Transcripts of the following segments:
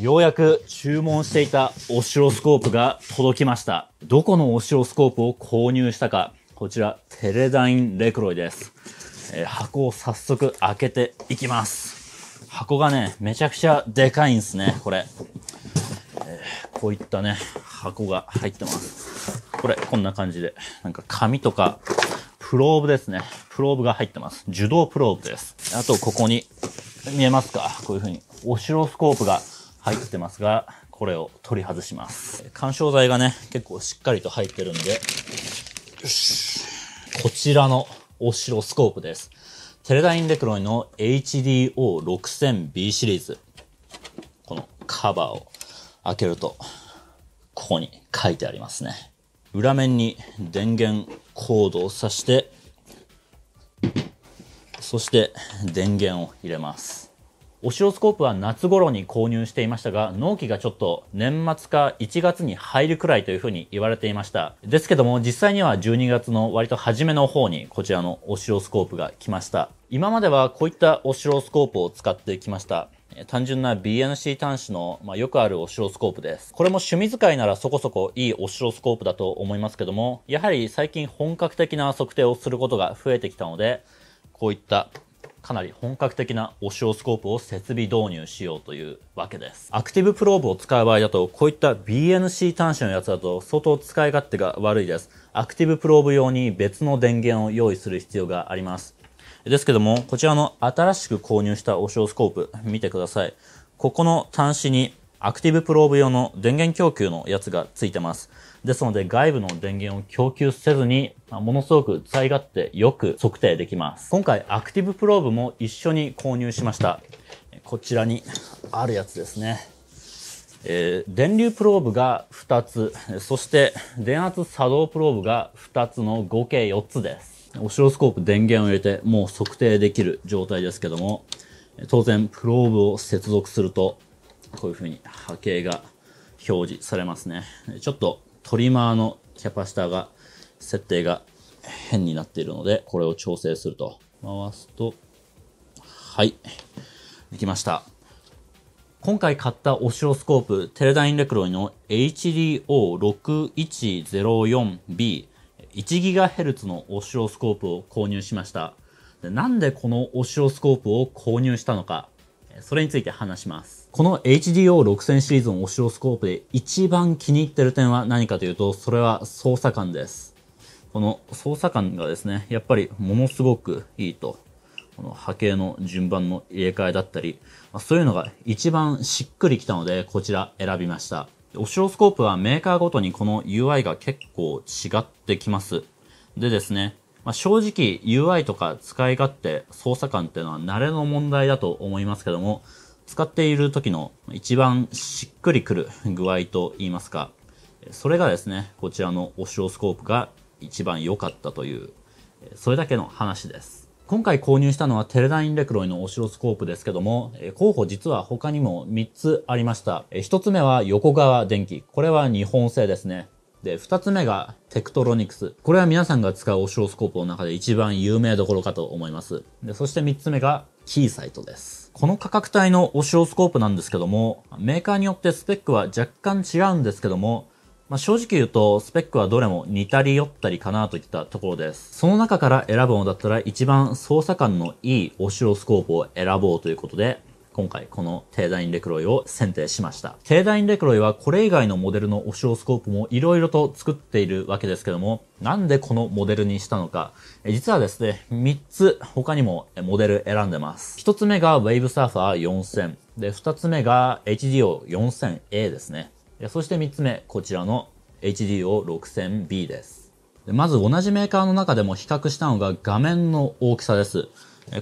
ようやく注文していたオシロスコープが届きました。どこのオシロスコープを購入したか、こちらテレダインレクロイです。えー、箱を早速開けていきます。箱がね、めちゃくちゃでかいんですね、これ。えー、こういったね、箱が入ってます。これ、こんな感じで。なんか紙とか、プローブですね。プローブが入ってます。受動プローブです。あと、ここに、見えますかこういう風に。オシロスコープが入ってますが、これを取り外します。干渉剤がね、結構しっかりと入ってるんで、こちらのオシロスコープです。テレダインデクロイの HDO6000B シリーズ。このカバーを開けると、ここに書いてありますね。裏面に電源コードを挿して、そして電源を入れます。オシロスコープは夏頃に購入していましたが、納期がちょっと年末か1月に入るくらいというふうに言われていました。ですけども、実際には12月の割と初めの方にこちらのオシロスコープが来ました。今まではこういったオシロスコープを使ってきました。単純な BNC 端子の、まあ、よくあるオシロスコープです。これも趣味使いならそこそこいいオシロスコープだと思いますけども、やはり最近本格的な測定をすることが増えてきたので、こういったかなり本格的なオシオスコープを設備導入しようというわけです。アクティブプローブを使う場合だと、こういった BNC 端子のやつだと相当使い勝手が悪いです。アクティブプローブ用に別の電源を用意する必要があります。ですけども、こちらの新しく購入したオシオスコープ見てください。ここの端子にアクティブプローブ用の電源供給のやつがついてます。ですので外部の電源を供給せずに、ものすごく使い勝手よく測定できます。今回アクティブプローブも一緒に購入しました。こちらにあるやつですね。えー、電流プローブが2つ、そして電圧作動プローブが2つの合計4つです。オシロスコープ電源を入れてもう測定できる状態ですけども、当然プローブを接続するとこういううに波形が表示されますね。ちょっとトリマーのキャパシタが、設定が変になっているので、これを調整すると。回すと、はい。できました。今回買ったオシロスコープ、テレダインレクロイの HDO6104B、1GHz のオシロスコープを購入しました。でなんでこのオシロスコープを購入したのか、それについて話します。この HDO6000 シリーズのオシロスコープで一番気に入ってる点は何かというと、それは操作感です。この操作感がですね、やっぱりものすごくいいと。この波形の順番の入れ替えだったり、まそういうのが一番しっくりきたので、こちら選びました。オシロスコープはメーカーごとにこの UI が結構違ってきます。でですね、まあ、正直 UI とか使い勝手、操作感っていうのは慣れの問題だと思いますけども、使っている時の一番しっくりくる具合といいますか、それがですね、こちらのオシオスコープが一番良かったという、それだけの話です。今回購入したのはテレダインレクロイのオシロスコープですけども、候補実は他にも3つありました。1つ目は横側電気。これは日本製ですね。で、二つ目がテクトロニクス。これは皆さんが使うオシロスコープの中で一番有名どころかと思います。で、そして三つ目がキーサイトです。この価格帯のオシロスコープなんですけども、メーカーによってスペックは若干違うんですけども、まあ、正直言うと、スペックはどれも似たり寄ったりかなといったところです。その中から選ぶのだったら一番操作感のいいオシロスコープを選ぼうということで、今回このテーダインレクロイを選定しました。テーダインレクロイはこれ以外のモデルのオシロスコープも色々と作っているわけですけども、なんでこのモデルにしたのか。実はですね、3つ他にもモデル選んでます。1つ目が Wave Surfer 4000。で、2つ目が HDO4000A ですね。そして3つ目、こちらの HDO6000B です。まず同じメーカーの中でも比較したのが画面の大きさです。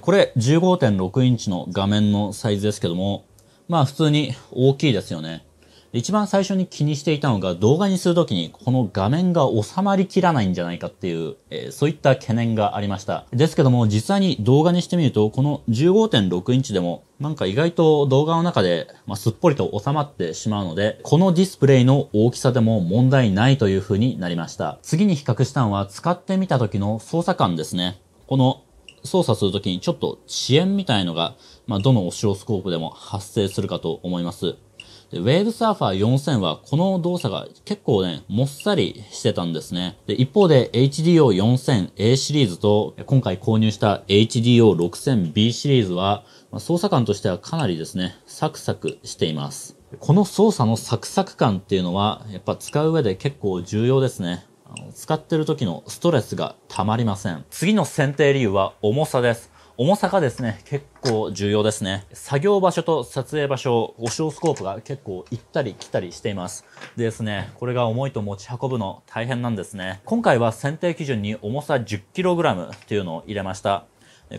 これ15.6インチの画面のサイズですけども、まあ普通に大きいですよね。一番最初に気にしていたのが動画にするときにこの画面が収まりきらないんじゃないかっていう、えー、そういった懸念がありました。ですけども実際に動画にしてみるとこの15.6インチでもなんか意外と動画の中で、まあ、すっぽりと収まってしまうのでこのディスプレイの大きさでも問題ないという風になりました。次に比較したのは使ってみた時の操作感ですね。この操作するときにちょっと遅延みたいのが、まあ、どのオシロスコープでも発生するかと思います。で、ウェーブサーファー4000はこの動作が結構ね、もっさりしてたんですね。で、一方で HDO4000A シリーズと今回購入した HDO6000B シリーズは、まあ、操作感としてはかなりですね、サクサクしています。この操作のサクサク感っていうのは、やっぱ使う上で結構重要ですね。使ってる時のストレスがたまりません。次の選定理由は重さです。重さがですね、結構重要ですね。作業場所と撮影場所、オシオスコープが結構行ったり来たりしています。でですね、これが重いと持ち運ぶの大変なんですね。今回は選定基準に重さ 10kg っていうのを入れました。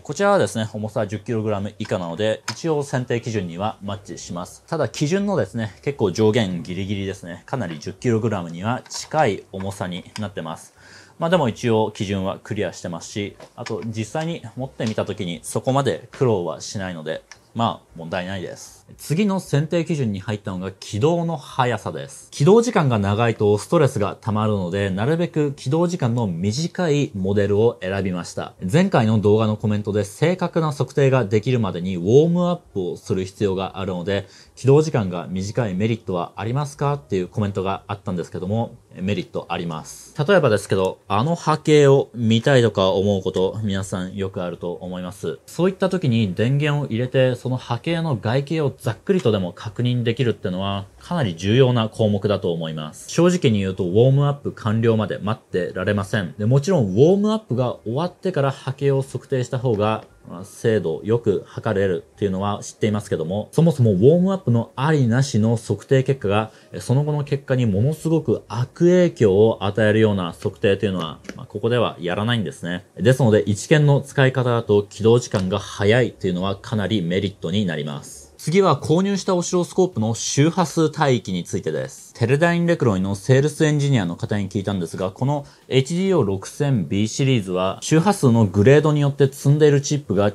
こちらはですね、重さ 10kg 以下なので、一応選定基準にはマッチします。ただ基準のですね、結構上限ギリギリですね、かなり 10kg には近い重さになってます。まあでも一応基準はクリアしてますし、あと実際に持ってみた時にそこまで苦労はしないので、まあ問題ないです。次の選定基準に入ったのが起動の速さです。起動時間が長いとストレスが溜まるので、なるべく起動時間の短いモデルを選びました。前回の動画のコメントで正確な測定ができるまでにウォームアップをする必要があるので、起動時間が短いメリットはありますかっていうコメントがあったんですけども、メリットあります。例えばですけど、あの波形を見たいとか思うこと、皆さんよくあると思います。そういった時に電源を入れて、その波形の外形をざっくりとでも確認できるってのはかなり重要な項目だと思います。正直に言うとウォームアップ完了まで待ってられません。でもちろんウォームアップが終わってから波形を測定した方が精度よく測れるっていうのは知っていますけども、そもそもウォームアップのありなしの測定結果が、その後の結果にものすごく悪影響を与えるような測定というのは、まあ、ここではやらないんですね。ですので、一見の使い方だと起動時間が早いというのはかなりメリットになります。次は購入したオシロスコープの周波数帯域についてです。テレダインレクロイのセールスエンジニアの方に聞いたんですが、この HDO6000B シリーズは周波数のグレードによって積んでいるチップが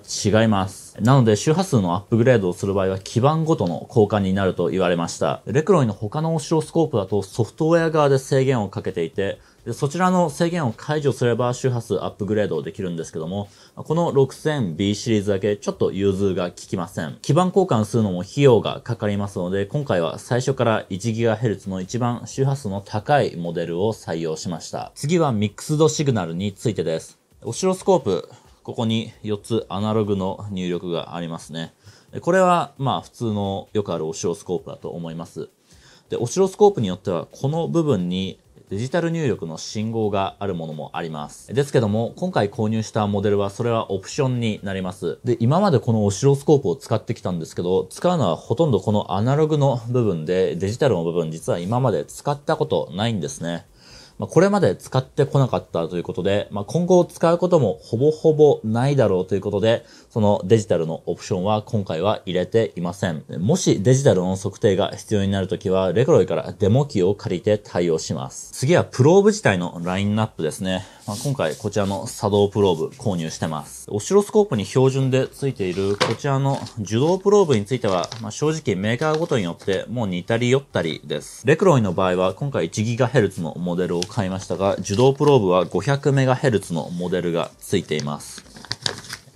違います。なので周波数のアップグレードをする場合は基盤ごとの交換になると言われました。レクロイの他のオシロスコープだとソフトウェア側で制限をかけていて、でそちらの制限を解除すれば周波数アップグレードできるんですけども、この 6000B シリーズだけちょっと融通が効きません。基盤交換するのも費用がかかりますので、今回は最初から 1GHz のの一番周波数の高いモデルを採用しました。次はミックスドシグナルについてです。オシロスコープ、ここに4つアナログの入力がありますね。これはまあ普通のよくあるオシロスコープだと思います。で、オシロスコープによってはこの部分にデジタル入力の信号があるものもあります。ですけども、今回購入したモデルはそれはオプションになります。で、今までこのオシロスコープを使ってきたんですけど、使うのはほとんどこのアナログの部分で、デジタルの部分実は今まで使ったことないんですね。まあ、これまで使ってこなかったということで、まあ、今後使うこともほぼほぼないだろうということで、そのデジタルのオプションは今回は入れていません。もしデジタルの測定が必要になるときは、レクロイからデモ機を借りて対応します。次はプローブ自体のラインナップですね。まあ、今回こちらの作動プローブ購入してます。オシロスコープに標準で付いているこちらの受動プローブについては、まあ、正直メーカーごとによってもう似たり寄ったりです。レクロイの場合は今回 1GHz のモデルを買いましたが、受動プローブは 500MHz のモデルが付いています。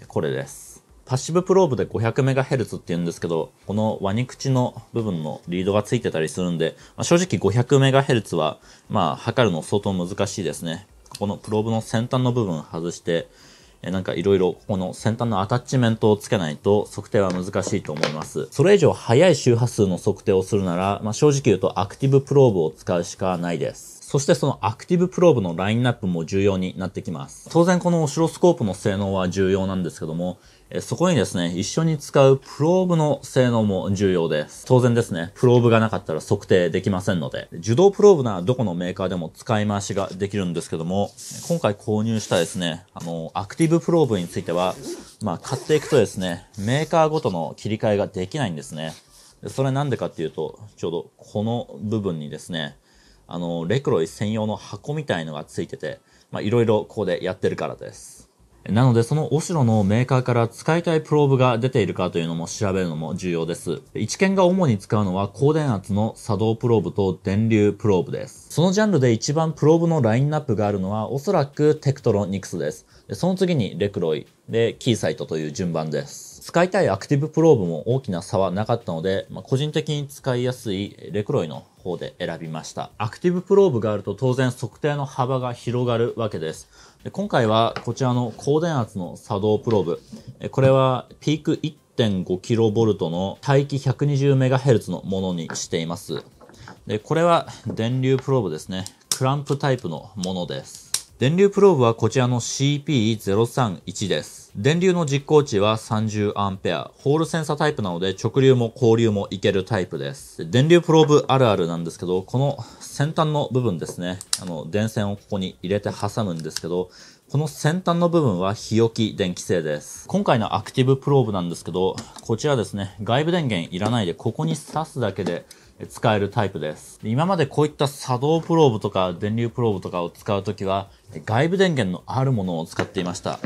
これです。パッシブプローブで 500MHz って言うんですけど、このワニ口の部分のリードがついてたりするんで、まあ、正直 500MHz は、まあ、測るの相当難しいですね。このプローブの先端の部分外して、えなんかいろいろここの先端のアタッチメントをつけないと測定は難しいと思います。それ以上速い周波数の測定をするなら、まあ、正直言うとアクティブプローブを使うしかないです。そしてそのアクティブプローブのラインナップも重要になってきます。当然このオシロスコープの性能は重要なんですけども、そこにですね、一緒に使うプローブの性能も重要です。当然ですね、プローブがなかったら測定できませんので、受動プローブならどこのメーカーでも使い回しができるんですけども、今回購入したですね、あの、アクティブプローブについては、まあ、買っていくとですね、メーカーごとの切り替えができないんですね。それなんでかっていうと、ちょうどこの部分にですね、あの、レクロイ専用の箱みたいのがついてて、まあ、いろいろここでやってるからです。なのでそのオシロのメーカーから使いたいプローブが出ているかというのも調べるのも重要です。一見が主に使うのは高電圧の作動プローブと電流プローブです。そのジャンルで一番プローブのラインナップがあるのはおそらくテクトロニクスです。その次にレクロイ、で、キーサイトという順番です。使いたいアクティブプローブも大きな差はなかったので、まあ、個人的に使いやすいレクロイの方で選びました。アクティブプローブがあると当然測定の幅が広がるわけです。で今回はこちらの高電圧の作動プローブ。これはピーク 1.5kV の待機 120MHz のものにしています。で、これは電流プローブですね。クランプタイプのものです。電流プローブはこちらの CP031 です。電流の実行値は 30A、ホールセンサタイプなので直流も交流もいけるタイプです。電流プローブあるあるなんですけど、この先端の部分ですね、あの、電線をここに入れて挟むんですけど、この先端の部分は日置き電気製です。今回のアクティブプローブなんですけど、こちらですね、外部電源いらないでここに挿すだけで、使えるタイプです。今までこういった作動プローブとか電流プローブとかを使うときは、外部電源のあるものを使っていました。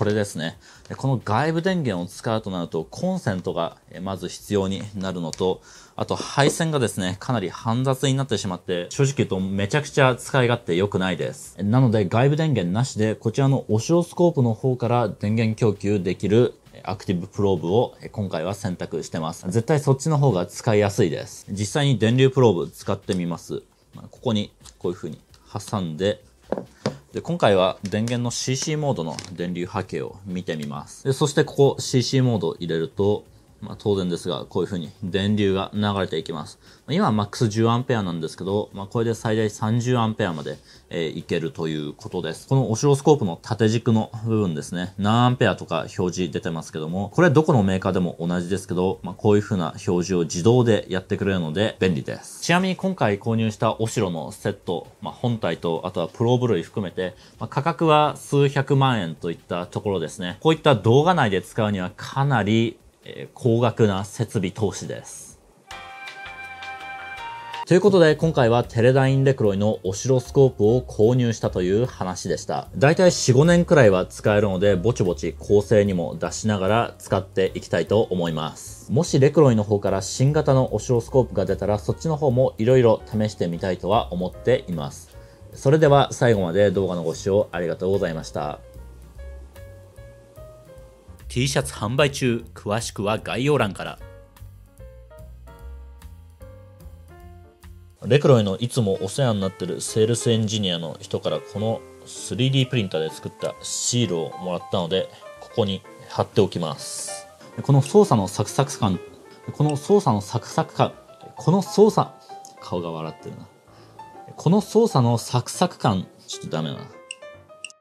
これですね。この外部電源を使うとなると、コンセントがまず必要になるのと、あと配線がですね、かなり煩雑になってしまって、正直言うとめちゃくちゃ使い勝手良くないです。なので外部電源なしで、こちらのオシロスコープの方から電源供給できるアクティブプローブを今回は選択してます。絶対そっちの方が使いやすいです。実際に電流プローブ使ってみます。ここにこういう風に挟んで、で、今回は電源の CC モードの電流波形を見てみます。で、そしてここ CC モードを入れると、まあ、当然ですが、こういうふうに電流が流れていきます。今はマックス1 0アンペアなんですけど、まあ、これで最大3 0アンペアまで、えー、いけるということです。このオシロスコープの縦軸の部分ですね、何アンペアとか表示出てますけども、これどこのメーカーでも同じですけど、まあ、こういうふうな表示を自動でやってくれるので便利です。ちなみに今回購入したオシロのセット、まあ、本体とあとはプローブ類含めて、まあ、価格は数百万円といったところですね。こういった動画内で使うにはかなりえ高額な設備投資です。ということで今回はテレダインレクロイのオシロスコープを購入したという話でした。だいたい4、5年くらいは使えるのでぼちぼち構成にも出しながら使っていきたいと思います。もしレクロイの方から新型のオシロスコープが出たらそっちの方も色々試してみたいとは思っています。それでは最後まで動画のご視聴ありがとうございました。T シャツ販売中詳しくは概要欄からレクロへのいつもお世話になってるセールスエンジニアの人からこの 3D プリンターで作ったシールをもらったのでここに貼っておきますこの操作のサクサク感この操作のサクサク感この操作顔が笑ってるなこの操作のサクサク感ちょっとダメだな